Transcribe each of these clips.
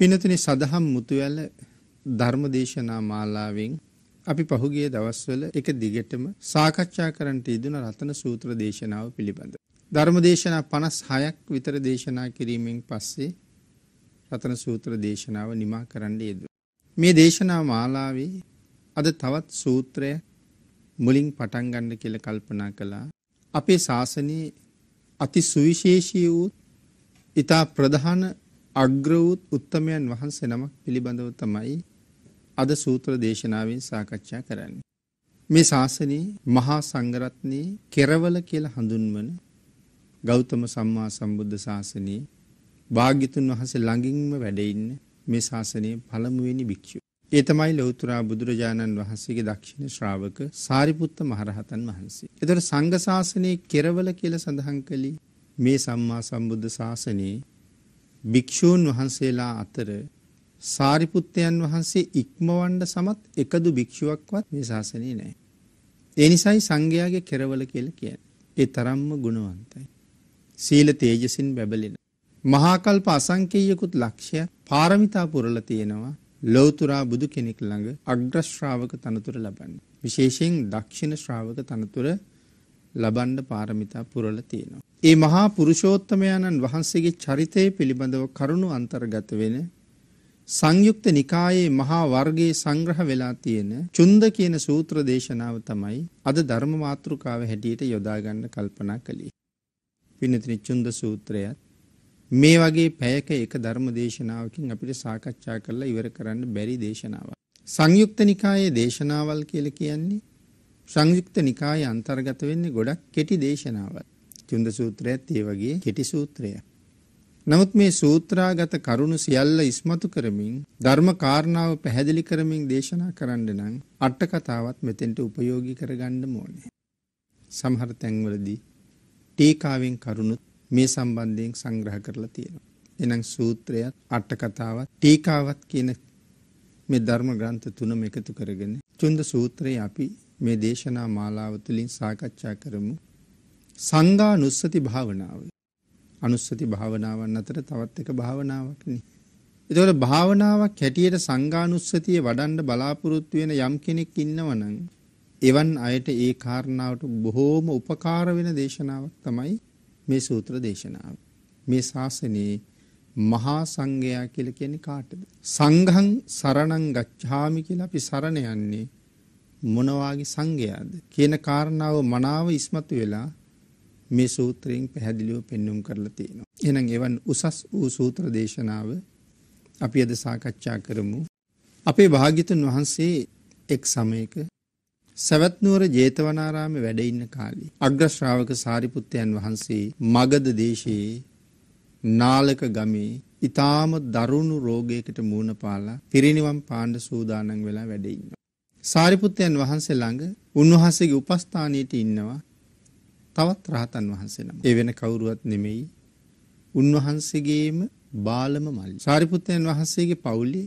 පිනතුනි සදහම් මුතුවැල ධර්මදේශනා මාලාවෙන් අපි පහුගිය දවස්වල එක දිගටම සාකච්ඡා කරන්නට යෙදුන රතන සූත්‍ර දේශනාව පිළිබඳ. ධර්මදේශනා 56ක් විතර දේශනා කිරීමෙන් පස්සේ රතන සූත්‍ර දේශනාව නිමා කරන්න යෙදුණා. මේ දේශනා මාලාවේ අද තවත් සූත්‍රය මුලින් පටන් ගන්න කියලා කල්පනා කළා. අපේ ශාසනයේ අති සුවිශේෂී වූ ඊට ප්‍රධාන අග්‍ර වූත් උත්තමයන් වහන්සේ නමක් පිළිබඳව තමයි අද සූත්‍ර දේශනාවෙන් සාකච්ඡා කරන්නේ. මේ ශාසනයේ මහා සංඝරත්නයේ කෙරවල කියලා හඳුන්වන ගෞතම සම්මා සම්බුද්ධ ශාසනයේ භාග්‍යතුන් වහන්සේ ළඟින්ම වැඩ ඉන්න මේ ශාසනයේ පළමුවෙනි භික්ෂුව. ඒ තමයි ලෞතර බුදුරජාණන් වහන්සේගේ දක්ෂින ශ්‍රාවක සාරිපුත්ත මහරහතන් වහන්සේ. ඒතර සංඝ ශාසනයේ කෙරවල කියලා සඳහන් කළේ මේ සම්මා සම්බුද්ධ ශාසනයේ භික්ෂූන් වහන්සේලා අතර සාරිපුත්තයන් වහන්සේ ඉක්මවන්න සමත් එකදු භික්ෂුවක්වත් මේ ශාසනයේ නැහැ. ඒ නිසායි සංඝයාගේ කෙරවල කියලා කියන්නේ. ඒ තරම්ම ගුණවන්තයි. සීල තේජසින් බැබලෙන. මහා කල්ප අසංකේයකුත් ලක්ෂ්‍ය පාරමිතා පුරලා තියෙනවා. ලෞතුරා බුදු කෙනෙක් ළඟ අග්‍ර ශ්‍රාවක තනතුර ලබන්න. විශේෂයෙන් දක්ෂින ශ්‍රාවක තනතුර ලබන්න පාරමිතා පුරලා තියෙනවා. ඒ මහා පුරුෂෝත්තමයන්න් වහන්සේගේ චරිතය පිළිබඳව කරුණු අන්තර්ගත වෙන සංයුක්ත නිකායේ මහා වර්ගයේ සංග්‍රහ වෙලා තියෙන චුන්ද කියන සූත්‍ර දේශනාව තමයි අද ධර්ම මාතෘකාව හැටියට යොදා ගන්න කල්පනා කළේ. පින්නතින චුන්ද සූත්‍රයත් මේ වගේ පැයක එක ධර්ම දේශනාවකින් අපිට සාකච්ඡා කරලා ඉවර කරන්න බැරි දේශනාවක්. සංයුක්ත නිකායේ දේශනාවල් කියලා කියන්නේ සංයුක්ත නිකායේ අන්තර්ගත වෙන්නේ ගොඩක් කෙටි දේශනාවක්. චුන්ද සූත්‍රයත් ඒ වගේ කෙටි සූත්‍රය. නමුත් මේ සූත්‍රාගත කරුණු සියල්ල ඉස්මතු කරමින් ධර්ම කාරණාව පැහැදිලි කරමින් දේශනා කරන්න නම් අට කතාවත් මෙතෙන්ට උපයෝගී කරගන්න ඕනේ. සමහර තැන්වලදී ටීකාවෙන් කරුණුත් මේ සම්බන්ධයෙන් සංග්‍රහ කරලා තියෙනවා. එනම් සූත්‍රයත් අට කතාවත් ටීකාවත් කියන මේ ධර්ම ග්‍රන්ථ තුනම එකතු කරගෙන චුන්ද සූත්‍රය අපි මේ දේශනා මාලාව තුළින් සාකච්ඡා කරමු. සංගා නුස්සති භාවනාව. අනුස්සති භාවනාවන් අතර තවත් එක භාවනාවක්න. එතවට භාවනාවක් හැටියට සංගානුස්සතිය වඩන්ඩ බලාපොරොත්තු වෙන යම් කෙනෙක් ඉන්නවනං. එවන් අයට ඒ කාරණාවට බොහෝම උපකාර වෙන දේශනාවක් තමයි මේ සූත්‍ර දේශනාව. මේ ශාසනයේ මහා සංඝයා කියලා කියන්නේ කාටද? සංඝං සරණං ගච්ඡාමි කියලා අපි සරණ යන්නේ මොනවාගේ සංඝයාද කියන කාරණාව මනාව ඉස්මතු වෙලා මේ සූත්‍රයෙන් පැහැදිලිව පෙන්නුම් කරලා තියෙනවා. එහෙනම් එවන් උසස් වූ සූත්‍ර දේශනාව අපි අද සාකච්ඡා කරමු. අපේ භාග්‍යතුන් වහන්සේ එක් සමයක සවැත්නුවර ජේතවනාරාමේ වැඩ ඉන්න කාලේ අග්‍ර ශ්‍රාවක සාරිපුත්තයන් වහන්සේ මගධ දේශයේ නාලක ගමේ ඊටාම දරුණු රෝගයකට මුහුණ පාලා පිරිණිවන් පාණ්ඩ සූදානම් වෙලා වැඩ ඉන්නවා. සාරිපුත්තයන් වහන්සේ ළඟ උන්වහන්සේගේ උපස්ථානයේදී ඉන්නවා තවත් රහතන් වහන්සේ නම. ඒ වෙන කවුරුවත් නෙමෙයි. උන්වහන්සේගේම බාලම මල්ලි. සාරිපුත්තයන් වහන්සේගේ පවුලේ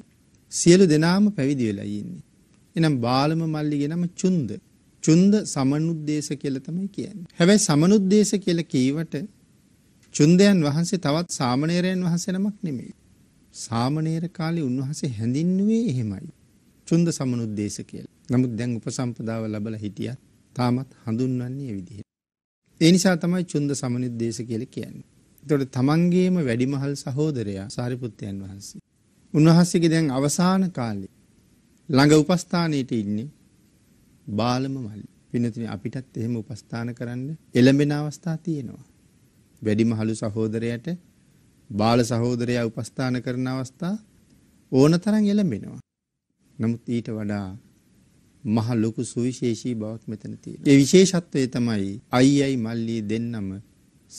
සියලු දෙනාම පැවිදි වෙලා ඉන්නේ. එනම් බාලම මල්ලිගේ නම චුන්ද. චුන්ද සමනුද්දේශ කියලා තමයි කියන්නේ. හැබැයි සමනුද්දේශ කියලා කීවට චුන්දයන් වහන්සේ තවත් සාමණේරයන් වහන්සේ නමක් නෙමෙයි. සාමණේර කාලේ උන්වහන්සේ හැඳින්නුවේ එහෙමයි. චුන්ද සමනුද්දේශ කියලා. නමුත් දැන් උපසම්පදාව ලැබලා හිටියත් තාමත් හඳුන්වන්නේ ඒ විදිහට. ඒ නිසා තමයි චුන්ද සමනිද්දේශ කියලා කියන්නේ. එතකොට තමන්ගේම වැඩිමහල් සහෝදරයා සාරිපුත්තයන් වහන්සේ. උන්වහන්සේගේ දැන් අවසාන කාලේ ළඟ උපස්ථානෙට ඉන්නේ බාලම මල්ලි. පින්නතුනි අපිටත් එහෙම උපස්ථාන කරන්න එළඹෙන අවස්ථා තියෙනවා. වැඩිමහලු සහෝදරයට බාල සහෝදරයා උපස්ථාන කරන අවස්ථා ඕන තරම් එළඹෙනවා. නමුත් ඊට වඩා මහ ලොකු සුවිශේෂී බවක් මෙතන තියෙනවා. ඒ විශේෂත්වය තමයි අයියයි මල්ලි දෙන්නම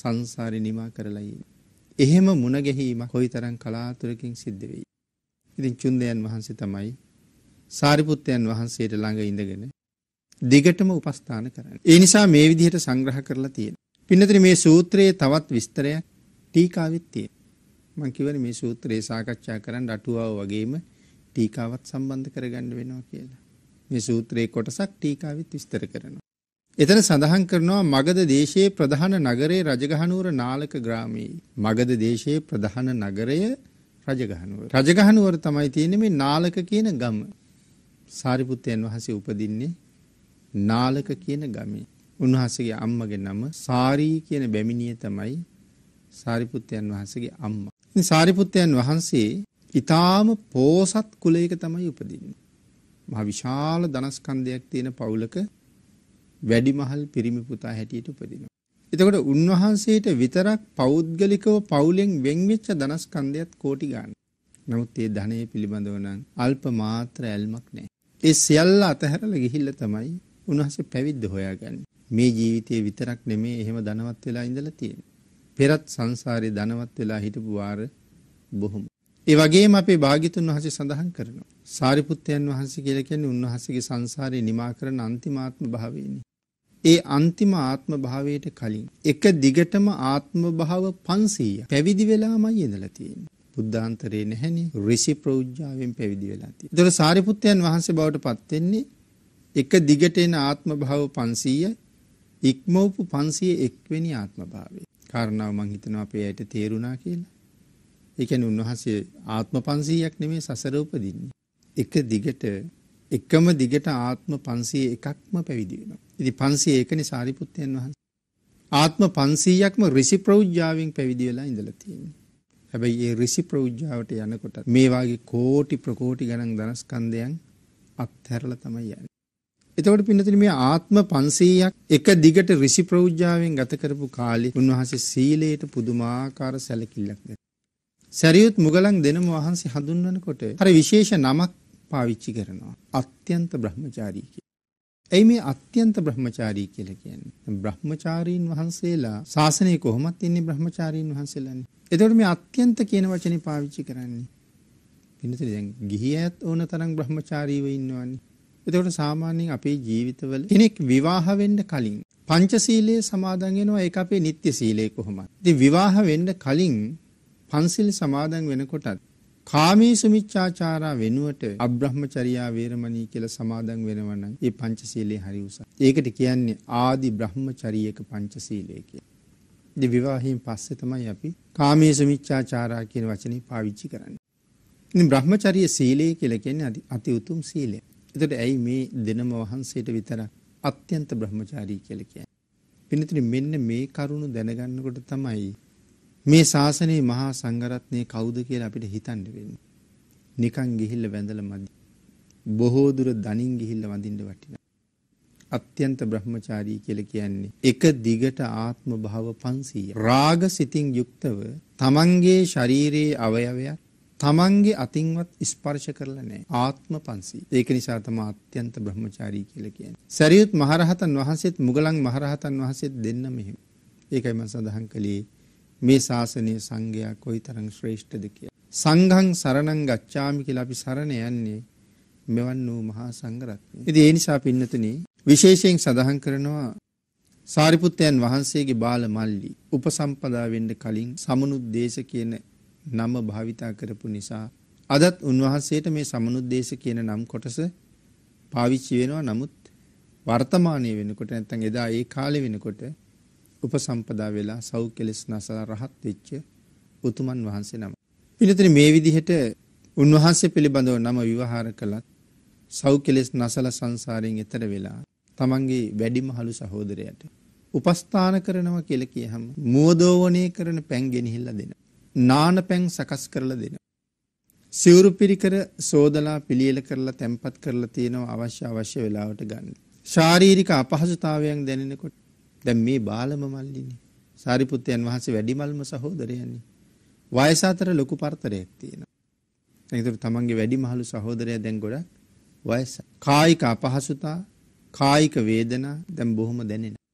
සංසාරේ නිමා කරලා එහෙම මුණ ගැහිීමක් කොයිතරම් කලාතුරකින් සිද්ධ වෙයි. ඉතින් චුන්දයන් වහන්සේ තමයි සාරිපුත්තයන් වහන්සේට ළඟ ඉඳගෙන දිගටම උපස්ථාන කරන්නේ. ඒ නිසා මේ විදිහට සංග්‍රහ කරලා තියෙනවා. පින්නතර මේ සූත්‍රයේ තවත් විස්තරයක් ටීකාවෙත් තියෙනවා. මම කියවනේ මේ සූත්‍රය සාකච්ඡා කරන්න අටුවාව වගේම ටීකාවත් සම්බන්ධ කරගන්න වෙනවා කියලා. මේ සූත්‍රයේ කොටසක් ටීකාවෙත් විස්තර කරනවා. එතන සඳහන් කරනවා මගධ දේශයේ ප්‍රධාන නගරේ රජගහනුවර නාලක ග්‍රාමයේ මගධ දේශයේ ප්‍රධාන නගරය රජගහනුවර. රජගහනුවර තමයි තියෙන්නේ මේ නාලක කියන ගම. සාරිපුත්තයන් වහන්සේ උපදින්නේ නාලක කියන ගමේ. උන්වහන්සේගේ අම්මගේ නම සාරී කියන බැමිණිය තමයි සාරිපුත්තයන් වහන්සේගේ අම්මා. ඉතින් සාරිපුත්තයන් වහන්සේ ඊටාම පෝසත් කුලයක තමයි උපදින්නේ. මහ විශාල ධනස්කන්ධයක් තියෙන පවුලක වැඩිමහල් පිරිමි පුතා හැටියට උපදිනවා. එතකොට උන්වහන්සේට විතරක් පෞද්ගලිකව පවුලෙන් වෙන්වෙච්ච ධනස්කන්ධයත් කෝටි ගන්න. නමුත් ඒ ධනය පිළිබඳව නම් අල්ප මාත්‍ර ඇල්මක් නැහැ. ඒ සියල්ල අතහැරලා ගිහිල්ලා තමයි උන්වහන්සේ පැවිද්ද හොයාගන්නේ. මේ ජීවිතේ විතරක් නෙමේ එහෙම ධනවත් වෙලා ඉඳලා තියෙන්නේ. පෙරත් සංසාරේ ධනවත් වෙලා හිටපු වාර බොහොම. ඒ වගේම අපේ භාග්‍යතුන් වහන්සේ සඳහන් කරනවා. සාරිපුත්තයන් වහන්සේ කියලා කියන්නේ උන්වහන්සේගේ සංසාරේ නිමා කරන අන්තිමාත්ම භාවයනේ. ඒ අන්තිම ආත්ම භාවයට කලින් එක දිගටම ආත්ම භාව 500 පැවිදි වෙලාමයි ඉඳලා තියෙන්නේ. බුද්ධාන්තරේ නැහෙනේ. ඍෂි ප්‍රෝඥාවෙන් පැවිදි වෙලා තියෙන්නේ. ඒතර සාරිපුත්තයන් වහන්සේ බවට පත් වෙන්නේ එක දිගට එන ආත්ම භාව 500 ඉක්මවපු 501 වෙනි ආත්ම භාවය. කාරණාව මං හිතනවා අපේ ඇයට තේරුණා කියලා. ඒ කියන්නේ උන්වහන්සේ ආත්ම 500ක් නෙමෙයි සසර උපදින්නේ. එක දිගට එකම දිගට ආත්ම 500 එකක්ම පැවිදි වෙනවා. ඉතින් 500 එකනේ සාරිපුත්තයන් වහන්සේ. ආත්ම 500ක්ම ඍෂි ප්‍රෞජ්‍යාවෙන් පැවිදි වෙලා ඉඳලා තියෙනවා. හැබැයි ඒ ඍෂි ප්‍රෞජ්‍යාවට යනකොට මේ වාගේ කෝටි ප්‍රකෝටි ගණන් ධනස්කන්ධයන් අත්හැරලා තමයි යන්නේ. එතකොට පින්නතුනි මේ ආත්ම 500ක් එක දිගට ඍෂි ප්‍රෞජ්‍යාවෙන් ගත කරපු කාලේ උන්වහන්සේ සීලයට පුදුමාකාර සැලකිල්ලක් දැක්වුවා. සරියුත් මුගලන් දෙනම වහන්සේ හඳුන්වනකොට අර විශේෂ නමක් පාවිච්චි කරනවා. අත්‍යන්ත බ්‍රහ්මචාරී කියලා. ඇයි මේ අත්‍යන්ත බ්‍රහ්මචාරී කියලා කියන්නේ? බ්‍රහ්මචාරීන් වහන්සේලා ශාසනය කොහොමද ඉන්නේ බ්‍රහ්මචාරීන් වහන්සේලානේ. එතකොට මේ අත්‍යන්ත කියන වචනේ පාවිච්චි කරන්නේ. පින්නතේ දැන් ගිහියත් ඕන තරම් බ්‍රහ්මචාරීව ඉන්නවනේ. එතකොට සාමාන්‍යයෙන් අපේ ජීවිතවල කෙනෙක් විවාහ වෙන්න කලින් පංචශීලයේ සමාදන් වෙනවා ඒක අපේ නිත්‍ය සීලය කොහොමද? ඉතින් විවාහ වෙන්න කලින් පන්සිල් සමාදන් වෙනකොටත් කාමේසු මිච්ඡාචාරා වෙනුවට අබ්‍රහ්මචර්යා වේරමණී කියලා සමාදන් වෙනවා නම් ඒ පංචශීලයේ හරි උසස්. ඒකට කියන්නේ ආදි බ්‍රහ්මචරියක පංචශීලය කියලා. ඉතින් විවාහයෙන් පස්සේ තමයි අපි කාමේසු මිච්ඡාචාරා කියන වචනේ පාවිච්චි කරන්නේ. ඉතින් බ්‍රහ්මචර්ය සීලය කියලා කියන්නේ අති උතුම් සීලය. එතකොට ඇයි මේ දෙනම වහන්සේට විතරක් අත්‍යන්ත බ්‍රහ්මචාරී කියලා කියන්නේ? පින්නතුනි මෙන්න මේ කරුණු දැනගන්නකොට තමයි මේ ශාසනයේ මහා සංඝරත්නය කවුද කියලා අපිට හිතන්න වෙන්නේ. නිකන් ගිහිල්ලා වැඳලා මදි. බොහෝ දුර දනින් ගිහිල්ලා වඳින්න වටිනා. අත්‍යන්ත බ්‍රහ්මචාරී කියලා කියන්නේ එක දිගට ආත්ම භාව 500. රාග සිතින් යුක්තව තමන්ගේ ශාරීරියේ අවයවයක් තමන්ගේ අතින්වත් ස්පර්ශ කරලා නැහැ. ආත්ම 500. ඒක නිසා තමයි අත්‍යන්ත බ්‍රහ්මචාරී කියලා කියන්නේ. සරියුත් මහරහතන් වහන්සේත් මුගලන් මහරහතන් වහන්සේත් දෙන්න මෙහෙම. ඒකයි මම සඳහන් කළේ මේ ශාසනය සංඝයා කොයිතරම් ශ්‍රේෂ්ඨද කියලා. සංඝං සරණං ගච්ඡාමි කියලා අපි සරණ යන්නේ මෙවන් වූ මහා සංඝරත්නය. ඉතින් ඒ නිසා පින්නතුනි විශේෂයෙන් සඳහන් කරනවා සාරිපුත්තයන් වහන්සේගේ බාල මල්ලි උපසම්පදා වෙන්න කලින් සමනුද්දේශ කියන නම භාවිතා කරපු නිසා අදත් උන්වහන්සේට මේ සමනුද්දේශ කියන නම් කොටස පාවිච්චි වෙනවා නමුත් වර්තමානයේ වෙනකොට නැත්නම් එදා ඒ කාලේ වෙනකොට උපසම්පදා වෙලා සව් කෙලෙස් නසලා රහත් වෙච්ච උතුමන් වහන්සේ නම. පිළිතුර මේ විදිහට උන්වහන්සේ පිළිබඳව නම විවහාර කළත් සව් කෙලෙස් නසල සංසාරයෙන් එතර වෙලා තමන්ගේ වැඩිමහලු සහෝදරයට උපස්ථාන කරනවා කියලා කියහම මෝදෝවණේ කරන පැන් ගෙනහිල්ලා දෙන. නාන පැන් සකස් කරලා දෙන. සිවුරු පිරිකර සෝදලා පිළියෙල කරලා තැම්පත් කරලා තියෙනවා අවශ්‍ය අවශ්‍ය වෙලාවට ගන්න. ශාරීරික අපහසුතාවයන් දැනෙනකොට දැන් මේ බාලම මල්ලිනේ. සාරිපුත්තයන් වහන්සේ වැඩිමල්ම සහෝදරයන්නේ. වයස අතර ලොකු පරතරයක් තියෙනවා. ඒතර තමන්ගේ වැඩිමහලු සහෝදරයා දැන් ගොඩක් වයස. කායික අපහසුතා, කායික වේදනා දැන් බොහොම දැනෙනවා.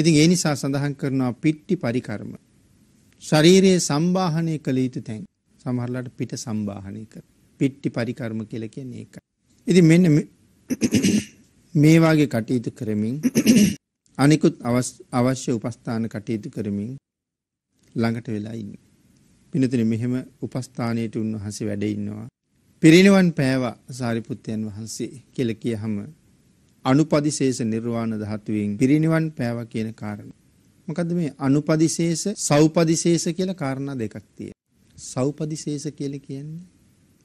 ඉතින් ඒ නිසා සඳහන් කරනවා පිට්ටි පරිකර්ම. ශරීරයේ සම්බාහනය කළ යුතු තැන්. සමහරලාට පිට සම්බාහනය කර. පිට්ටි පරිකර්ම කියලා කියන්නේ ඒකයි. ඉතින් මෙන්න මේ වාගේ කටයුතු කරමින් අනිකුත් අවශ්‍ය උපස්ථාන කටයුතු කරමින් ළඟට වෙලා ඉන්නේ. පිනතුනි මෙහෙම උපස්ථානයේට උන්වහන්සේ වැඩ ඉන්නවා. පිරිනිවන් පෑවා සාරිපුත්තයන් වහන්සේ කියලා කියහම අනුපදිශේෂ නිර්වාණ ධාතුවෙන් පිරිනිවන් පෑවා කියන කාරණා. මොකද මේ අනුපදිශේෂ සෞපදිශේෂ කියලා කාරණා දෙකක් තියෙනවා. සෞපදිශේෂ කියලා කියන්නේ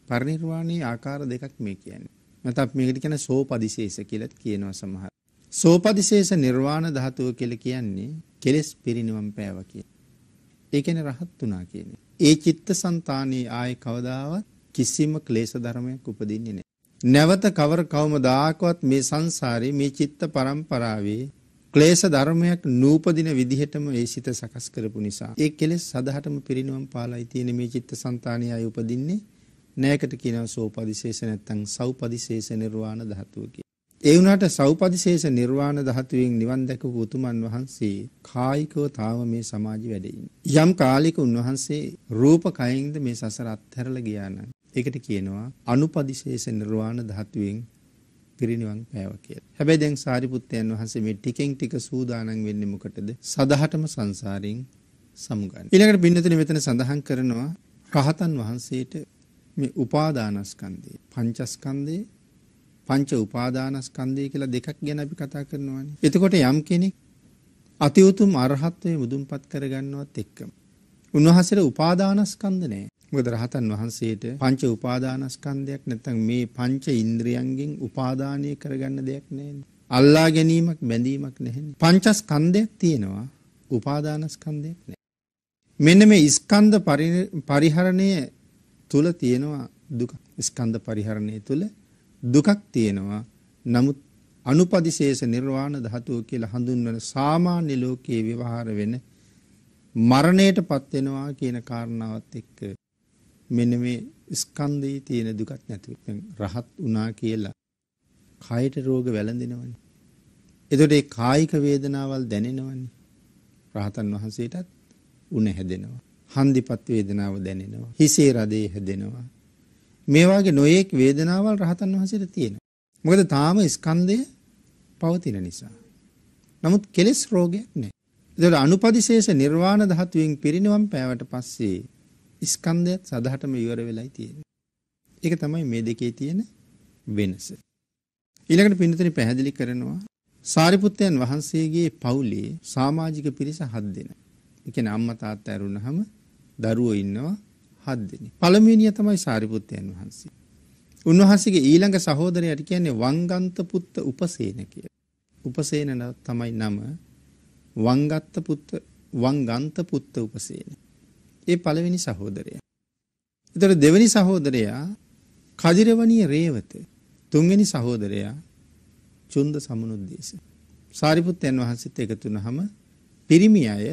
පරිනිර්වාණයේ ආකාර දෙකක් මේ කියන්නේ. නැත්නම් මේකට කියන සෝපදිශේෂ කියලාත් කියනවා සමහර. සෝපදිශේෂ නිර්වාණ ධාතුව කියලා කියන්නේ කෙලෙස් පිරිනිවන් පෑවා කියන. ඒ කියන්නේ රහත් වුණා කියන්නේ. ඒ චිත්තසංතානයේ ආයේ කවදාවත් කිසිම ක්ලේශ ධර්මයක් උපදින්නේ නැහැ. නැවත කවර කවමදාකවත් මේ සංසාරේ මේ චිත්ත පරම්පරාවේ ක්ලේශ ධර්මයක් නූපදින විදිහටම ඒ සිත සකස් කරපු නිසා ඒ කෙලෙස් සදහටම පිරිනවම් පාලයි තියෙන මේ චිත්ත સંතානියයි උපදින්නේ නෑකට කියනවා සෝපදිශේෂ නැත්තම් සෞපදිශේෂ නිර්වාණ ධාතුව කියලා. ඒ වුණාට සෞපදිශේෂ නිර්වාණ ධාතුවෙන් නිවන් දැකපු උතුමන් වහන්සේ කායිකව තාම මේ සමාජෙ වැඩ යම් කාලයක උන්වහන්සේ රූප කයින්ද මේ සසර අත්හැරලා ගියා නම් ඒකට කියනවා අනුපදිශේෂ නිර්වාණ ධාතුවෙන් පිරිනිවන් පෑවා කියලා. හැබැයි දැන් සාරිපුත්තයන් වහන්සේ මේ ටිකෙන් ටික සූදානම් වෙන්නේ මොකටද? සදහටම සංසාරයෙන් සමුගන්න. ඊළඟට බින්නතනේ මෙතන සඳහන් කරනවා රහතන් වහන්සේට මේ උපාදානස්කන්ධය පංචස්කන්ධය පංච උපාදානස්කන්ධය කියලා දෙකක් ගැන අපි කතා කරනවානේ. එතකොට යම් කෙනෙක් අති උතුම් අරහත්ත්වයේ මුදුන්පත් කරගන්නවත් එක්කම උන්වහන්සේට උපාදානස්කන්ධ නැහැ. මොකද රහතන් වහන්සේට පංච උපාදානස්කන්ධයක් නැත්නම් මේ පංච ඉන්ද්‍රියන්ගෙන් උපාදානය කරගන්න දෙයක් නැහැ. අල්ලා ගැනීමක් බැඳීමක් නැහෙනේ. පංචස්කන්ධයක් තියෙනවා උපාදානස්කන්ධයක් නැහැ. මෙන්න මේ ස්කන්ධ පරිහරණය තුල තියෙනවා දුක. ස්කන්ධ පරිහරණය තුල දුකක් තියෙනවා. නමුත් අනුපදිශේෂ නිර්වාණ ධාතුව කියලා හඳුන්වන සාමාන්‍ය ලෝකයේ ව්‍යවහාර වෙන මරණයටපත් වෙනවා කියන කාරණාවත් එක්ක මෙන්න මේ ස්කන්ධයේ තියෙන දුකක් නැතුව රහත් වුණා කියලා කායට රෝග වැළඳෙනවනේ. එතකොට ඒ කායික වේදනාවල් දැනෙනවනේ. රහතන් වහන්සේටත් උණ හැදෙනවා. හන්දිපත් වේදනාව දැනෙනවා. හිසේ රදේ හැදෙනවා. මේ වාගේ නොයේක් වේදනාවල් රහතන් වහන්සේට තියෙනවා. මොකද තාම ස්කන්ධය පවතින නිසා. නමුත් කෙලෙස් රෝගයක් නැහැ. ඒතකොට අනුපදිශේෂ නිර්වාණ ධාතුවෙන් පිරිනවම් පෑවට පස්සේ ස්කන්ධයත් සදහටම ඉවර වෙලයි තියෙන්නේ. ඒක තමයි මේ දෙකේ තියෙන වෙනස. ඊළඟට පින්තුනි පැහැදිලි කරනවා සාරිපුත්තයන් වහන්සේගේ පවුලේ සමාජික පිරිස 7 දෙනා. ඒ කියන්නේ අම්මා තාත්තා ඇරුණාම දරුවෝ ඉන්නවා හද්දෙන. පළමිනිය තමයි සාරිපුත්තයන් වහන්සේ. උන්වහන්සේගේ ඊළඟ සහෝදරයට කියන්නේ වංගන්ත පුත්ත උපසේන කිය. උපසේන තමයි නම වංගත්ත පුත්ත වංගන්ත පුත්ත උපසේන. ඒ පළවෙනි සහෝදරය. එතර දෙවැනි සහෝදරයා කජිරවනී රේවත තුන්වෙනි සහෝදරයා චුන්ද සමනුද්දේශ. සාරිපුත්තයන් වහන්සේත් එකතුනහම පිරිමි අය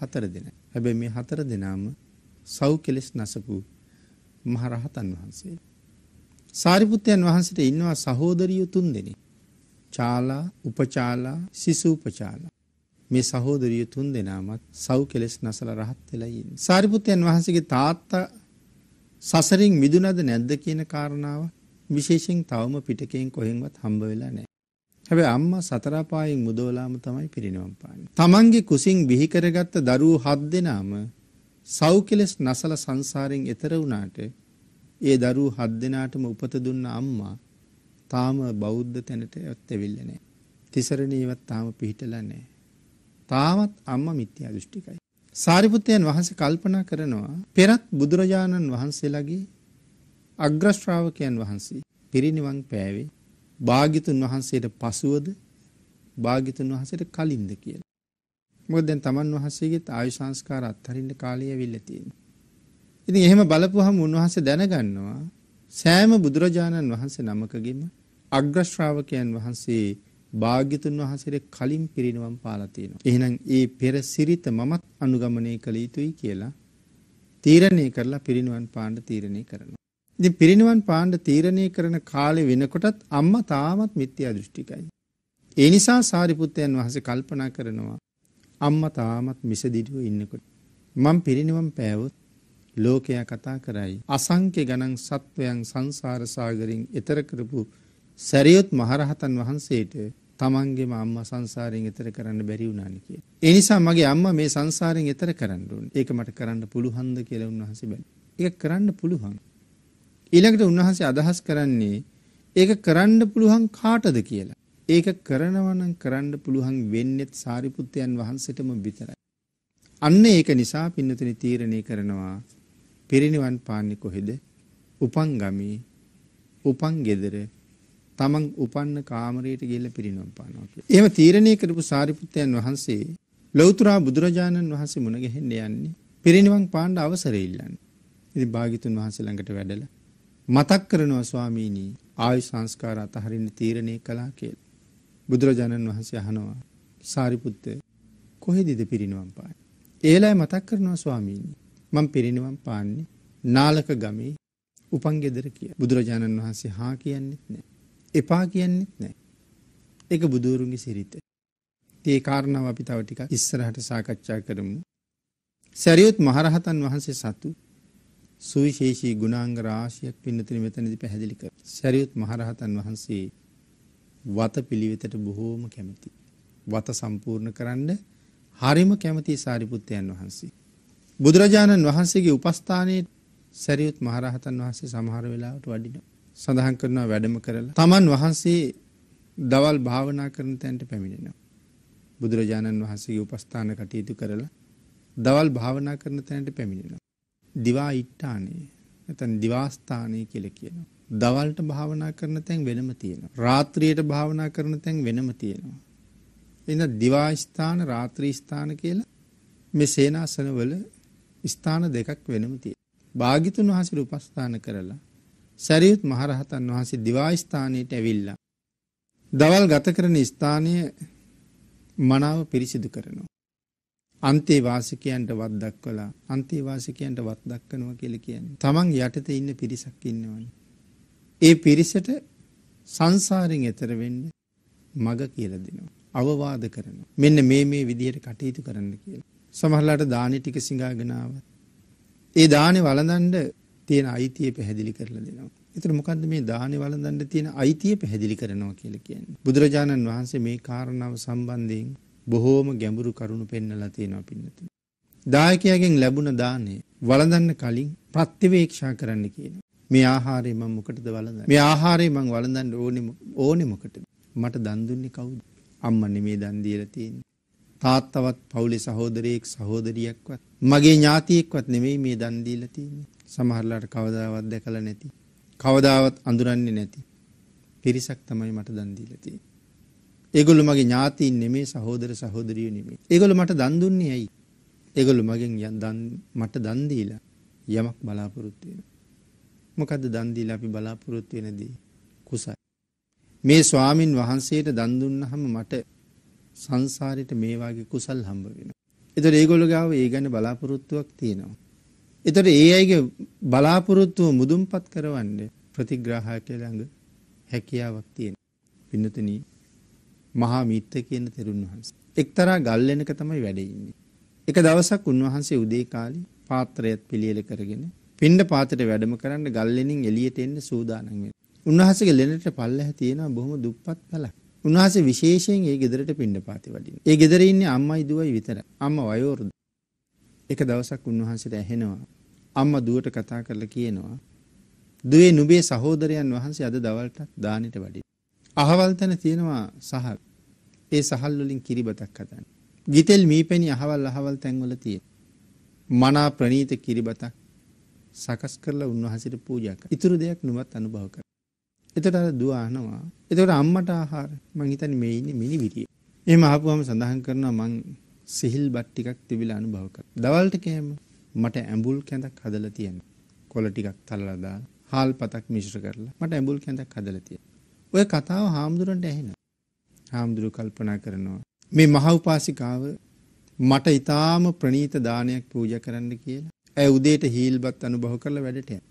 හතර දෙන. හැබැයි මේ හතර දෙනාම සව් කෙලෙස් නසපු මහරහතන් වහන්සේ. සාරිපුත්තයන් වහන්සට ඉන්නවා සහෝදරිය තුන් දෙනෙ. චාලා උපචාලා සිසූපචාලා. මේ සහෝදරිය තුන් දෙනාමත් සව් කෙලෙස් නසල රහත් වෙලයින්. සාරිපුත්තයන් වහන්සගේ තාත්තා සසරින් මිදුනද නැද්ද කියන කාරණාව විශේෂෙන් තවම පිටකෙන් කොහෙන්වත් හම්බ වෙලා නෑ. හැබැ අම්ම සතරාපායෙන් මුදෝලාම තමයි පිරිනිවම් පාන. තමන්ගේ කුසින් බිහිකරගත්ත දරූ හත් දෙනාම සෞකලස් නසල සංසාරයෙන් එතර වුණාට ඒ දරුවෝ හත් දෙනාටම උපත දුන්න අම්මා තාම බෞද්ධ තැනට ඇත්තෙවිල්ලා නැහැ. තිසරණීවත් තාම පිහිටලා නැහැ. තාමත් අම්මා මිත්‍යා දෘෂ්ටිකයි. සාරිපුත්තයන් වහන්සේ කල්පනා කරනවා පෙරත් බුදුරජාණන් වහන්සේලාගේ අග්‍ර ශ්‍රාවකයන් වහන්සේ පිරිනිවන් පෑවේ භාග්‍යතුන් වහන්සේට පසුවද භාග්‍යතුන් වහන්සේට කලින්ද කියලා. මොකද දැන් තමන් වහන්සේගේ ආයු සංස්කාර අත්හරින්න කාලය ඇවිල්ලා තියෙනවා. ඉතින් එහෙම බලපුවහම උන්වහන්සේ දැනගන්නවා සෑම බුදුරජාණන් වහන්සේ නමකගෙම අග්‍ර ශ්‍රාවකයන් වහන්සේ භාග්‍යතුන් වහන්සේට කලින් පිරිනවම් පාලා තියෙනවා. එහෙනම් ඒ පෙර සිරිත මමත් අනුගමනය කළ යුතුයි කියලා තීරණය කරලා පිරිනවන් පාණ්ඩ තීරණය කරනවා. ඉතින් පිරිනවන් පාණ්ඩ තීරණය කරන කාලේ වෙනකොටත් අම්මා තාමත් මිත්‍යා දෘෂ්ටිකයි. ඒ නිසා සාරිපුත්තයන් වහන්සේ කල්පනා කරනවා අම්ම තාමත් මිසදිටුව ඉන්නකොට. මං පිරිනිවම් පෑවොත් ලෝකයා කතා කරයි. අසංක්‍ය ගණන් සත්වයන් සංසාර සාගරින් එතර කරපු සැරියොත් මහරහතන් වහන්සේට තමන්ගේම අම්මා සංසාරයෙන් එතර කරන්න බැරි වුණානි කිය. ඒ නිසා මගේ අම්මා මේ සංසාරයෙන් එතර කරන්න ඕනේ. ඒක මට කරන්න පුළුවන්ද කියලා උන්වහන්සේ බැලුවා. ඒක කරන්න පුළුවන්. ඊළඟට උන්වහන්සේ අදහස් කරන්නේ ඒක කරන්න පුළුවන් කාටද කියලා. ඒක කරනවා නම් කරන්න පුළුවන් වෙන්නේත් සාරිපුත්තයන් වහන්සේටම විතරයි. අන්න ඒක නිසා පින්නතුනි තීරණය කරනවා පිරිනිවන් පාන්නේ කොහෙද? උපන් ගමේ, උපන් ගෙදර, තමන් උපන්න කාමරයට ගිහිල්ලා පිරිනිවන් පානවා කියලා. එහෙම තීරණය කරපු සාරිපුත්තයන් වහන්සේ ලෞතර බුදුරජාණන් වහන්සේ මුණ ගැහෙන්න යන්නේ පිරිනිවන් පාන්න අවසරය ඉල්ලන්නේ. ඉතින් භාග්‍යතුන් වහන්සේ ළඟට වැඩලා මතක් කරනවා ස්වාමීනි ආයු සංස්කාර අතහරින්න තීරණය කළා කියලා. බුදුරජාණන් වහන්සේ අහනවා සාරිපුත්තය කොහෙදිද පිරිනිවන් පාන. ඒලායි මතක් කරනවා ස්වාමීණී මං පිරිනිවන් පාන්නේ නාලක ගමේ උපන්ගෙදර කිය බුදුරජාණන් වහන්සේ හා කියන්නෙත් නෑ. එපා කියන්නෙත් නෑ. එක බුදුරුන්ගේ සිරිත. ඒ කාරණාව අපි තව ටික ඉස්සරහට සාකච්ඡා කරමු. සැරියොත් මහරහතන් වහන්සේ සතු සුවිශේෂී ගුණාංග රාශියක් පින්නතින මෙතනදි පැහැදිලි කර. සැරියොත් මහරහතන් වහන්සේ වත පිළිවෙතට බොහෝම කැමති. වත සම්පූර්ණ කරන්න හරිම කැමති සාරිපුත්තයන් වහන්සේ. බුදුරජාණන් වහන්සේගේ උපස්ථානයේ සැරියුත් මහරහතන් වහන්සේ සමහර වෙලාවට වඩිනවා. සඳහන් කරනවා වැඩම කරලා. තමන් වහන්සේ දවල් භාවනා කරන තැන්ට පැමිණෙනවා. බුදුරජාණන් වහන්සේගේ උපස්ථාන කටයුතු කරලා දවල් භාවනා කරන තැනට පැමිණෙනවා. දිවා ඉට්ටානේ නැතන් දිවාස්ථානය කියල කියනවා. දවල්ට භාවනා කරන තැන් වෙනම තියෙනවා. රාත්‍රියට භාවනා කරන තැන් වෙනම තියෙනවා. එන දිවා ස්ථාන රාත්‍රී ස්ථාන කියලා මේ සේනාසනවල ස්ථාන දෙකක් වෙනම තියෙනවා. භාග්‍යතුන් වහන්සේ උපස්ථාන කරලා සරියුත් මහරහතන් වහන්සේ දිවා ස්ථානයට ඇවිල්ලා දවල් ගත කරන ස්ථානය මනාව පිරිසිදු කරනවා. අන්තේ වාසිකයන්ට වත් දක්වලා අන්තේ වාසිකයන්ට වත් දක්වනවා කියලා කියන්නේ. තමන් යටතේ ඉන්න පිරිසක් ඉන්නවනේ. ඒ පිරිසට සංසාරෙන් එතර වෙන්න මඟ කියලා දෙනවා. අවවාද කරනවා. මෙන්න මේ මේ විදිහට කටයුතු කරන්න කියලා. සමහරලාට දානි ටික සිඟාගෙන ඒ දානේ වළඳන්න තියෙන අයිතිය පැහැදිලි කරලා දෙනවා. ඒතර මොකද්ද මේ දානේ වළඳන්න තියෙන අයිතිය පැහැදිලි කරනවා කියලා කියන්නේ. බුදුරජාණන් වහන්සේ මේ කාරණාව සම්බන්ධයෙන් බොහෝම ගැඹුරු කරුණු පෙන්වලා තියෙනවා පින්නතුනි. දායකයාගෙන් ලැබුණ දානේ වළඳන්න කලින් ප්‍රත්‍යවේක්ෂා කරන්න කියනවා. මේ ආහාරය මම මොකටද වළඳන්නේ? මේ ආහාරය මම වළඳන්න ඕනේ ඕනේ මොකටද? මට දන් දුන්නේ කවුද? අම්මා නෙමේ දන් දීලා තියෙන්නේ. තාත්තවත් පවුලේ සහෝදරයෙක් සහෝදරියක්වත් මගේ ඥාතියෙක්වත් නෙමෙයි මේ දන් දීලා තියෙන්නේ. සමහරලාට කවදාවත් දැකලා නැති. කවදාවත් අඳුරන්නේ නැති. පිරිසක් තමයි මට දන් දීලා තියෙන්නේ. ඒගොල්ලෝ මගේ ඥාතීන් නෙමෙයි සහෝදර සහෝදරියෝ නෙමෙයි. ඒගොල්ලෝ මට දන් දුන්නේ ඇයි? ඒගොල්ලෝ මගෙන් දන් මට දන් දීලා යමක් බලාපොරොත්තු වෙනවා. මොකද දන්දීල අපි බලාපොරොත්තු වෙනදී කුසයි. මේ ස්වාමින් වහන්සේට දන්දුන්න හම මට සංසාරිට මේවාගේ කුසල් හම්බ වෙන. එතට ඒගොල ගාව ඒ ගැන බලාපොරොත්තුවක් තියෙනවා. එතට ඒ අයිගේ බලාපොරොත්තුව මුදුම්පත් කරවන්න ප්‍රතිග්‍රහයකය ළඟ හැකියාවක් තියෙන. පින්නතන මහා මිත්ත කියන තෙරුන් වහන්ස. එක්තරා ගල්ලෙනක තමයි වැඩඉන්නේ. එක දවසක් උන්වහන්සේ උදේ කාලි පාත්‍රයත් පිළියල කරගෙන පින්ඩ පාතට වැඩම කරන්න ගල්ලෙනින් එළියට එන්න සූදානම් වෙනවා. උන්වහන්සේගේ ලෙනට පල්ලෙහ තියෙනවා බොහොම දුප්පත් පැලක්. උන්වහන්සේ විශේෂයෙන් ඒ ගෙදරට පින්ඩ පාති වඩින්න. ඒ ගෙදර ඉන්නේ අම්මයි දුවයි විතරයි. අම්මා වයෝවෘද්ධ. එක දවසක් උන්වහන්සේට ඇහෙනවා අම්මා දුවට කතා කරලා කියනවා දුවේ නුඹේ සහෝදරයන් වහන්සේ අද දවල්ට දානෙට වඩින. අහවල් තැන තියෙනවා සහල්. ඒ සහල් වලින් කිරිබතක් හදන. ගිතෙල් මීපැණි අහවල් අහවල් තැන්වල තියෙන. මනා ප්‍රණීත කිරිබතක් සකස් කරලා උන්වහන්සේට පූජා කරනවා. ඊතුරු දෙයක් නුඹත් අනුභව කරනවා. එතකොට අර දුව අහනවා. එතකොට අම්මට ආහාර මං හිතන්නේ මේ ඉන්නේ මිනිවිරිය. එහෙම ආපුවම සඳහන් කරනවා මං සිහිල් බත් ටිකක් තිබිලා අනුභව කරනවා. දවල්ට කෑම මට ඇඹුල් කැඳක් හදලා තියෙනවා. කොළ ටිකක් තලලා දාලා හාල් පතක් මිශ්‍ර කරලා මට ඇඹුල් කැඳක් හදලා තියෙනවා. ඔය කතාව හාමුදුරන්ට ඇහෙනවා. හාමුදුරු කල්පනා කරනවා මේ මහ උපාසිකාව මට ඊටාම ප්‍රණීත දානයක් පූජා කරන්න කියලා ඇය උදේට හීල්බත් අනුභව කරලා වැඩට යන.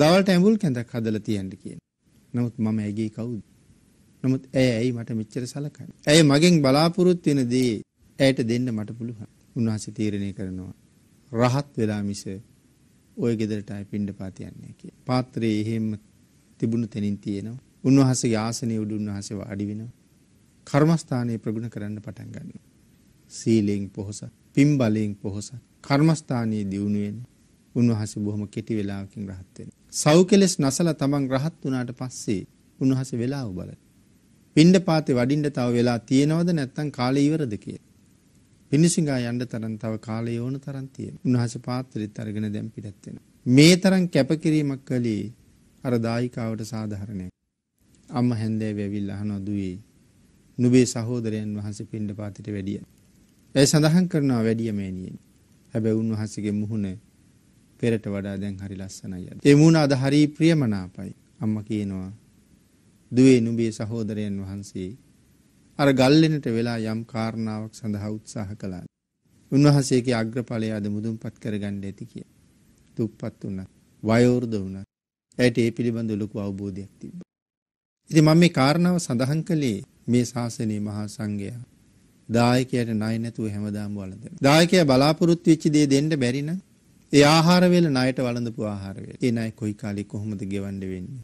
දවල්ට ඇඹුල් කැඳක් හදලා තියන්න කියන. නමුත් මම ඇගේ කවුද? නමුත් ඇය ඇයි මට මෙච්චර සලකන්නේ? ඇය මගෙන් බලාපොරොත්තු වෙන දේ ඇයට දෙන්න මට පුළුවන්. උන්වහන්සේ තීරණය කරනවා. රහත් වෙලා මිස ওই ගෙදරට ආයි පිණ්ඩපාත යන්නේ කියලා. පාත්‍රයේ එහෙම තිබුණු තැනින් තියෙනවා. උන්වහන්සේගේ ආසනයේ උඩ උන්වහන්සේ වාඩි වෙනවා. කර්මස්ථානයේ ප්‍රගුණ කරන්න පටන් ගන්නවා. සීලෙන් පොහොසත්, පින් බලයෙන් පොහොසත්, කර්මස්ථානයේ දියුණු වෙන්නේ. උන්වහන්සේ බොහොම කෙටි වෙලාවකින් රහත් වෙනවා. සව් කෙලස් නැසලා තමන් රහත් වුණාට පස්සේ උන්වහන්සේ වෙලාව බලන. පින්ඩ පාතේ වඩින්න තව වෙලා තියෙනවද නැත්නම් කාලය ඉවරද කියලා. පිනිසිඟා යන්න තරම් තව කාලය ඕන තරම් තියෙනවා. උන්වහන්සේ පාත්‍රෙත් අරගෙන දැන් පිටත් වෙනවා. මේ තරම් කැපකිරීමක් කළේ අර දායිකාවට සාධාරණයක්. අම්මා හැන්දෑවේ ඇවිල්ලා අහනවා දුවේ. නුඹේ සහෝදරයන් වහන්සේ පින්ඩ පාතේට වැඩිය. ඒ සඳහන් කරනවා වැඩිය මේනියෙන්නේ. හැබැ උන්වහන්සගේ මුහුණ පෙරට වඩා දැන් හරි ලස්සනයි අද. ඒ මුණ අද හරි ප්‍රියමනාපයි. අම්ම කියනවා දුවේ නුඹේ සහෝදරයන් වහන්සේ අර ගල්ලෙනට වෙලා යම් කාරණාවක් සඳහා උත්සාහ කළා. උන්වහන්සේගේ අග්‍රඵලය අද මුදුන්පත් කරගන්න ඇති කිය. දුප්පත් වුණත් වයෝර්ධ වුණත් ඇයට ඒ පිළිබඳ ලොකු අවබෝධයක් තිබ්බා. ඉතින් මම මේ කාරණාව සඳහන් කළේ මේ ශාසනයේ මහා සංඝයා දායකයට ණය නැතුව හැමදාම වළඳනවා. දායකයා බලාපොරොත්තු වෙච්ච දේ දෙන්න බැරි නම් ඒ ආහාර වේල ණයට වළඳපු ආහාර වේල. ඒ ණය කොයි කාලේ කොහොමද ගෙවන්න වෙන්නේ?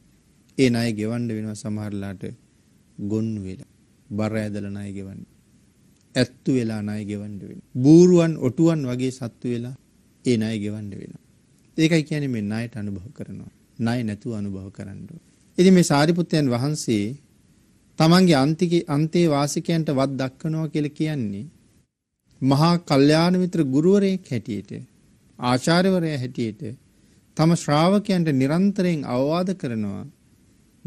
ඒ ණය ගෙවන්න වෙනවා සමහරලාට ගොන්නු වෙලා, බර ඇදලා ණය ගෙවන්න. ඇත්තු වෙලා ණය ගෙවන්න වෙනවා. බූරුවන්, ඔටුවන් වගේ සත්තු වෙලා ඒ ණය ගෙවන්න වෙනවා. ඒකයි කියන්නේ මේ ණයට අනුභව කරනවා. ණය නැතුව අනුභව කරන්න ඕනේ. ඉතින් මේ සාරිපුත්යන් වහන්සේ තමන්ගේ අන්තිගේ අන්තේ වාසිකයන්ට වත් දක්වනවා කියලා කියන්නේ මහා කල්යාණ මිත්‍ර ගුරුවරයෙක් හැටියට ආචාර්යවරයා හැටියට තම ශ්‍රාවකයන්ට නිරන්තරයෙන් අවවාද කරනවා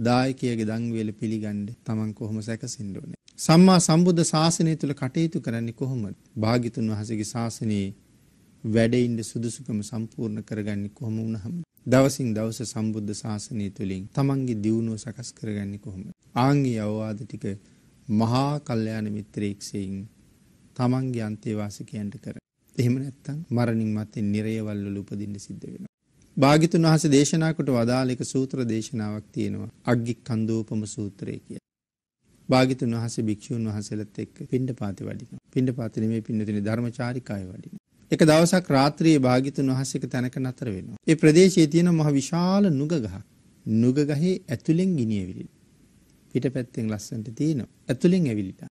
දායකයාගේ දන්වේල පිළිගන්න තමන් කොහොම සැකසෙන්න ඕනේ සම්මා සම්බුද්ධ ශාසනය තුල කටයුතු කරන්නේ කොහොමද භාග්‍යතුන් වහන්සේගේ ශාසනයේ වැඩෙන්න සුදුසුකම සම්පූර්ණ කරගන්නේ කොහොම වුණහම දවසින් දවස සම්බුද්ධ ශාසනය තුළින් තමන්ගේ දියුණුව සකස් කරගන්න කොහොම. ආංගේ අවවාද ටික මහා කල්්‍යයාන මිත්‍රේක්ෂයෙන් තමන්ගේ අන්තේවාසකයන්ට කර. එහෙම නැත්තං මරණින් මත්තේ නිරයවල්ල උපදින්න සිද්ධ වෙන. භාගිතුන් වහස දේශනාකොට වදාලෙක සූත්‍ර දේශනාවක් තියෙනවා අග්ගි කන්දෝපම සූත්‍රය කිය. භාගිතුන් වහස භික්‍ෂූන් වහසලත් එක් පින්ඩ පාති වඩින පින්ඩ පාතින මේ පින්නතින ධර්මචාරිකාය වඩින. එක දවසක් රාත්‍රියේ භාගිතුන් වහන්සේක තැනක නතර වෙනවා. ඒ ප්‍රදේශයේ තියෙන මහ විශාල නුග ගහ. නුග ගහේ ඇතුලෙන් ගිනියවිලි. පිටපැත්තෙන් ලස්සනට තියෙනවා. ඇතුලෙන් ඇවිලිලා.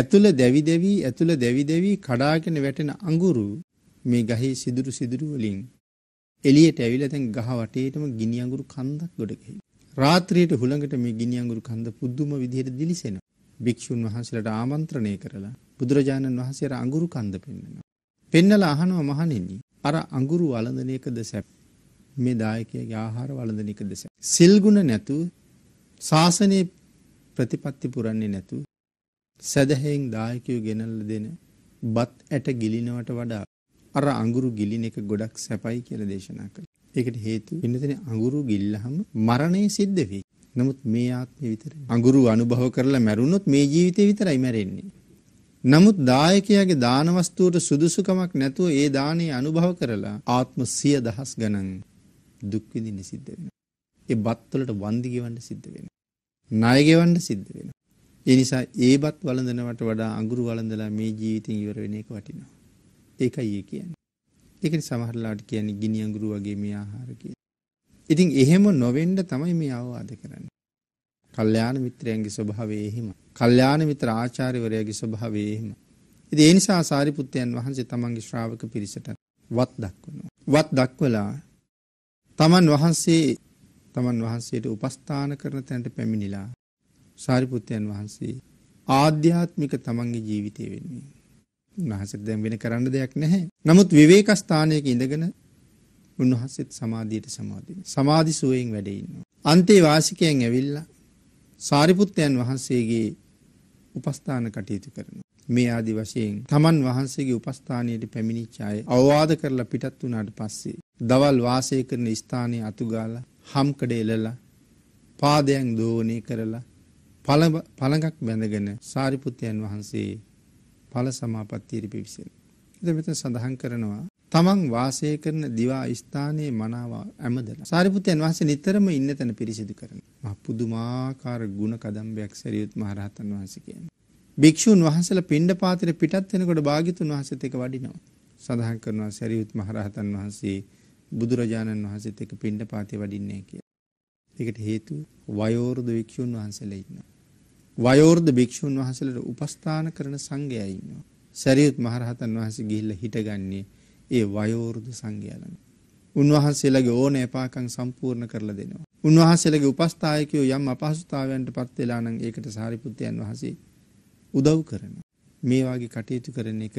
ඇතුල දැවි දැවි ඇතුල දැවි දැවි කඩාගෙන වැටෙන අඟුරු මේ ගහේ සිදුරු සිදුරු වලින් එළියට ඇවිල්ලා දැන් ගහ වටේටම ගිනි අඟුරු කන්දක් ගොඩ ගිහින්. රාත්‍රියේට හුළඟට මේ ගිනි අඟුරු කන්ද පුදුම විදිහට දිලිසෙනවා. භික්ෂුන් වහන්සේලාට ආමන්ත්‍රණය කරලා බුදුරජාණන් වහන්සේට අඟුරු කන්ද පෙන්වනවා. පෙන්නලා අහනවා මහණෙනි අර අඟුරු වළඳන එකද සැප මේ දායකයාගේ ආහාර වළඳන එකද සැප සිල් ගුණ නැතු ශාසනයේ ප්‍රතිපත්ති පුරන්නේ නැතු සදහෙන් දායකයෝ ගෙනල්ලා දෙන බත් ඇට ගිලිනවට වඩා අර අඟුරු ගිලින එක ගොඩක් සැපයි කියලා දේශනා කළා. ඒකට හේතුව වෙනතනේ අඟුරු ගිල්ලහම මරණය සිද්ධ වෙයි. නමුත් මේ ආත්මෙ විතරයි. අඟුරු අනුභව කරලා මැරුණොත් මේ ජීවිතේ විතරයි මැරෙන්නේ. නමුත් දායකයාගේ දාන වස්තුවට සුදුසුකමක් නැතුව ඒ දානේ අනුභව කරලා ආත්ම 10000 ගණන් දුක් විඳින්න සිද්ධ වෙනවා. ඒ බත් වලට වන්දි ගෙවන්න සිද්ධ වෙනවා. ණය ගෙවන්න සිද්ධ වෙනවා. ඒ නිසා ඒ බත් වළඳනවට වඩා අඟුරු වළඳලා මේ ජීවිතෙන් ඉවර වෙන එක වටිනවා. ඒකයි ඒ කියන්නේ. ඒකනේ සමහරලාට කියන්නේ ගිනි අඟුරු වගේ මේ ආහාර කියන්නේ. ඉතින් එහෙම නොවෙන්න තමයි මේ අවවාද කරන්නේ. කල්යාණ මිත්‍රයන්ගේ ස්වභාවය එහෙම. කල්යාණ මිත්‍ර ආචාර්යවරයාගේ ස්වභාවය එහෙම. ඉතින් ඒ නිසා සාරිපුත්තයන් වහන්සේ තමන්ගේ ශ්‍රාවක පිරිසට වත් දක්වනවා. වත් දක්වලා තමන් වහන්සේ තමන් වහන්සේට උපස්ථාන කරන තැනට පැමිණිලා සාරිපුත්තයන් වහන්සේ ආධ්‍යාත්මික තමන්ගේ ජීවිතය වෙනුවෙන් උන්වහන්සේට දැන් වෙන කරන්න දෙයක් නැහැ. නමුත් විවේක ස්ථානයක ඉඳගෙන උන්වහන්සේත් සමාධියට සමාදින. සමාධි සුවයෙන් වැඩ ඉන්නවා. අන්තේ වාසිකයන් ඇවිල්ලා සාරිපුත්තයන් වහන්සේගේ උපස්ථාන කටයුතු කරනවා. මේ ආදි වශයෙන් තමන් වහන්සේගේ උපස්ථානයට පැමිණිච්ච අය අවවාද කරලා පිටත් වුණාට පස්සේ දවල් වාසය කරන ස්ථානයේ අතුගාලා හම්කඩ එළලා පාදයන් දෝණය කරලා පළඟක් බැඳගෙන සාරිපුත්තයන් වහන්සේ ඵල සමාපත්තියට පිවිසෙන. ඉතින් මෙතන සඳහන් කරනවා තමන් වාසය කරන දිවා ස්ථානයේ මනාව ඇමදල සාරිපුතයන් වහස නිතරම ඉන්න තැන පිරිසිදු කරන. පුදුමාකාර ගුණ කදම්බයක් සැරියුත් මහරහතන් වහන්සකෙන්. භික්‍ෂූන් වහසල පින්ඩ පාතර පිටත් වෙනකොට භාගිතුන් වහසත එක වඩිනවා. සඳහන් කරනවා සැරියුත් මහරහතන් වහන්සේ බුදුරජාණන් වහන්සේත් එක්ක පිණ්ඩපාතේ වඩින්නේ කියලා. ඒකට හේතුව වයෝවෘද භික්ෂුන් වහන්සේලා ඉන්නවා. වයෝවෘද භික්ෂුන් වහන්සේලට උපස්ථාන කරන සංඝයා ඉන්නවා. සරියුත් මහරහතන් වහන්සේ ගිහිල්ලා හිටගන්නේ ඒ වයෝවෘදු සංඝයා ළඟ. උන්වහන්සේලාගේ ඕන එපාකම් සම්පූර්ණ කරලා දෙනවා. උන්වහන්සේලාගේ උපස්ථායකයෝ යම් අපහසුතාවයන්ට පත් වෙලා නම් ඒකට සාරිපුත්තයන් වහන්සේ උදව් කරනවා. මේ වාගේ කටයුතු කරන එක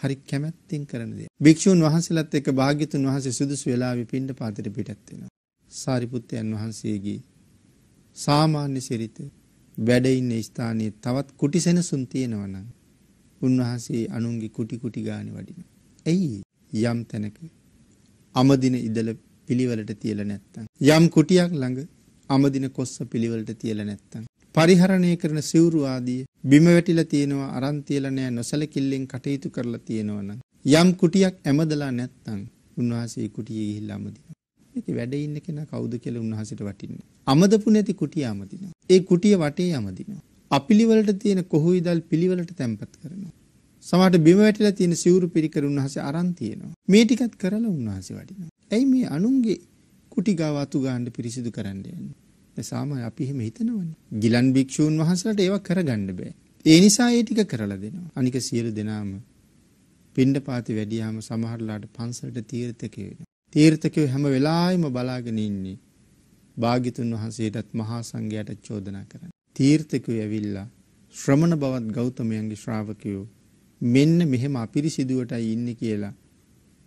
හරි කැමැත්තෙන් කරන දේ. භික්ෂුන් වහන්සේලාත් එක්ක භාග්‍යතුන් වහන්සේ සුදුසු වෙලාවේ පින්ඳ පාතට පිටත් වෙනවා. සාරිපුත්තයන් වහන්සේගේ සාමාන්‍ය සිරිත වැඩ ඉන්න ස්ථානයේ තවත් කුටි සෙනසුන් තියෙනවා නම් උන්වහන්සේ අනුන්ගේ කුටි කුටි ගානේ වඩිනවා. ඇයි? යම් තැනක අමදින ඉදල පිළිවෙලට තියලා නැත්තම් යම් කුටියක් ළඟ අමදින කොස්ස පිළිවෙලට තියලා නැත්තම් පරිහරණය කරන සිවුරු ආදී බිම වැටිලා තියෙනවා අරන් තියලා නැහැ නොසලකිල්ලෙන් කටයුතු කරලා තියෙනවනම් යම් කුටියක් ඇමදලා නැත්තම් උන්වහන්සේ කුටියේ ගිහිල්ලා අමදිනවා ඉතින් වැඩේ ඉන්න කෙනා කවුද කියලා උන්වහන්සේට වටින්නේ අමදපු නැති කුටිය අමදිනවා ඒ කුටිය වටේ අමදිනවා අපිලිවලට තියෙන කොහොයිදල් පිළිවෙලට තැම්පත් කරනවා සමහරට බිම වැටිලා තියෙන සිවුරු පිරිකර උන්වහන්සේ අරන් තියෙනවා. මේ ටිකත් කරලා උන්වහන්සේ වඩිනවා. ඇයි මේ අනුන්ගේ කුටි ගාව අතු ගන්න පිරිසිදු කරන්න යන්නේ? සාමාන්‍ය අපි එහෙම හිතනවනේ. ගිලන් භික්ෂූන් වහන්සේලාට ඒවා කරගන්න බෑ. ඒ නිසා ඒ ටික කරලා දෙනවා. අනික සියලු දෙනාම පින්ඩපාති වැඩියාම සමහරලාට පන්සලට තීර්ථකයෝ වෙනවා. තීර්ථකයෝ හැම වෙලාවෙම බලාගෙන ඉන්නේ. භාග්‍යතුන් වහන්සේටත් මහා සංඝයාටත් චෝදනා කරන. තීර්ථකයෝ ඇවිල්ලා ශ්‍රමණ බවත් ගෞතමයන්ගේ ශ්‍රාවකයෝ මෙන්න මෙහෙම අපිරිසිදුවටයි ඉන්න කියලා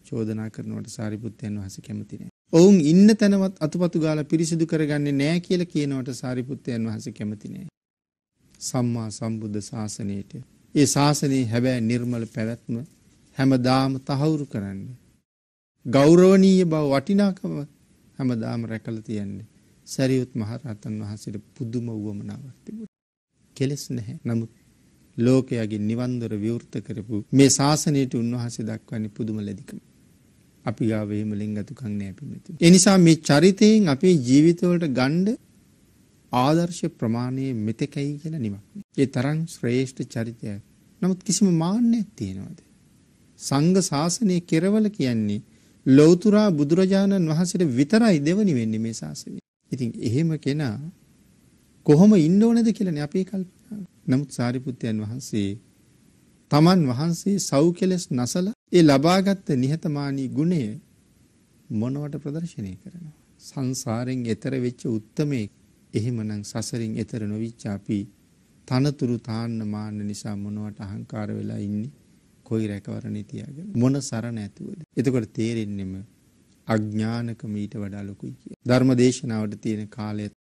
චෝදනා කරනවට සාරිපුත්තයන් වහස කැමතිනේ. ඔවුන් ඉන්න තැනවත් අතුපතු ගාල පිරිසිදු කරගන්නේ නෑ කියල කියනවට සාරිපුත්තයන් වහස කැමතිනේ. සම්මා සම්බුද්ධ ශාසනයට. ඒ ශාසනයේ හැබැ නිර්මල පැවැත්ම හැමදාම තහවුරු කරන්න. ගෞරෝණීය බව වටිනාකම හැමදාම රැකල තියන්නේ. සැරියුත් මහරහතන් වහන්සේට පුදුම වුවමනාවක් තිබුණා. කෙලෙස් නැහැ. නමුත් ලෝකයාගේ නිවන්දොර විවෘත කරපු මේ ශාසනයට උන්වහන්සේ දක්වන්නේ පුදුම ලැබිකම. අපි ගාව එහෙම ලිංගතුකම් නෑ පිළිතුරු. ඒ නිසා මේ චරිතයෙන් අපේ ජීවිතවලට ගණ්ඩ ආදර්ශ ප්‍රමාණයේ මෙතකයි කියලා නිමක්. ඒ තරම් ශ්‍රේෂ්ඨ චරිතයක්. නමුත් කිසිම මාන්නයක් තියෙනවද? සංඝ ශාසනයේ කෙරවල කියන්නේ ලෞතුරා බුදුරජාණන් වහන්සේට විතරයි දෙවනි වෙන්නේ මේ ශාසනය. ඉතින් එහෙම කෙනා කොහොම ඉන්න ඕනද කියලානේ අපේ කල්පනා. නමුත් සාරිපුත්යන් වහන්සේ තමන් වහන්සේ සෞඛ්‍යලෙස් නසල ඒ ලබාගත් නිහතමානී ගුණය මොනවට ප්‍රදර්ශනය කරනවා. සංසාරෙන් එතර වෙච්ච උත්තමයෙක් එහෙමනම් සසරින් එතර නොවිච්ච අපි තනතුරු තාන්න මාන්න නිසා මොනවට අහංකාර වෙලා ඉන්නේ කොයි රැකවරණේ තියාගෙන මොන සරණ ඇතුවද එතකොට තේරෙන්නෙම අඥානකම ඊට වඩා ලොකුයි කියලා ධර්ම දේශනාවට තියෙන කාලය